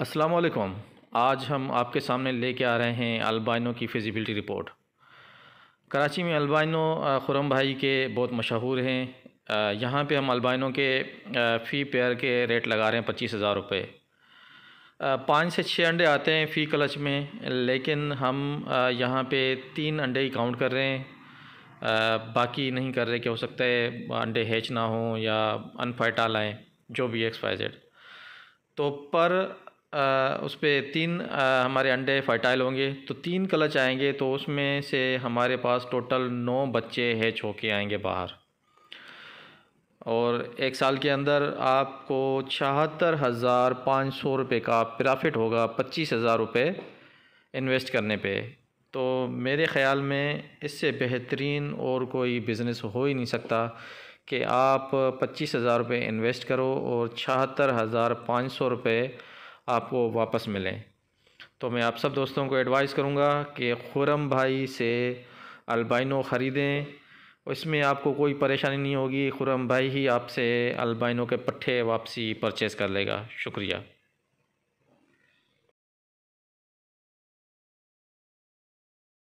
असलकुम आज हम आपके सामने लेके आ रहे हैं अल्बाइनो की फिजिबिलिटी रिपोर्ट कराची में अल्बाइनो खुरम भाई के बहुत मशहूर हैं यहाँ पे हम अल्बाइनो के फ़ी पेयर के रेट लगा रहे हैं पच्चीस हज़ार रुपये पाँच से छः अंडे आते हैं फ़ी क्लच में लेकिन हम यहाँ पे तीन अंडे ही काउंट कर रहे हैं बाकी नहीं कर रहे कि हो सकता है अंडे हैच ना हों या अनफर्टाइल आएँ जो भी एक्सपाइजेड तो पर उस पर तीन हमारे अंडे फर्टाइल होंगे तो तीन क्लच आएंगे तो उसमें से हमारे पास टोटल नौ बच्चे हैच होके आएंगे बाहर और एक साल के अंदर आपको छहत्तर हज़ार पाँच सौ रुपये का प्रॉफिट होगा पच्चीस हज़ार रुपये इन्वेस्ट करने पे तो मेरे ख़्याल में इससे बेहतरीन और कोई बिज़नेस हो ही नहीं सकता कि आप पच्चीस हज़ार रुपये इन्वेस्ट करो और छहत्तर हज़ार पाँच सौ रुपये आपको वापस मिलें तो मैं आप सब दोस्तों को एडवाइस करूँगा कि खुरम भाई से अल्बाइनो ख़रीदें इसमें आपको कोई परेशानी नहीं होगी खुरम भाई ही आपसे अल्बाइनो के पट्ठे वापसी परचेज़ कर लेगा शुक्रिया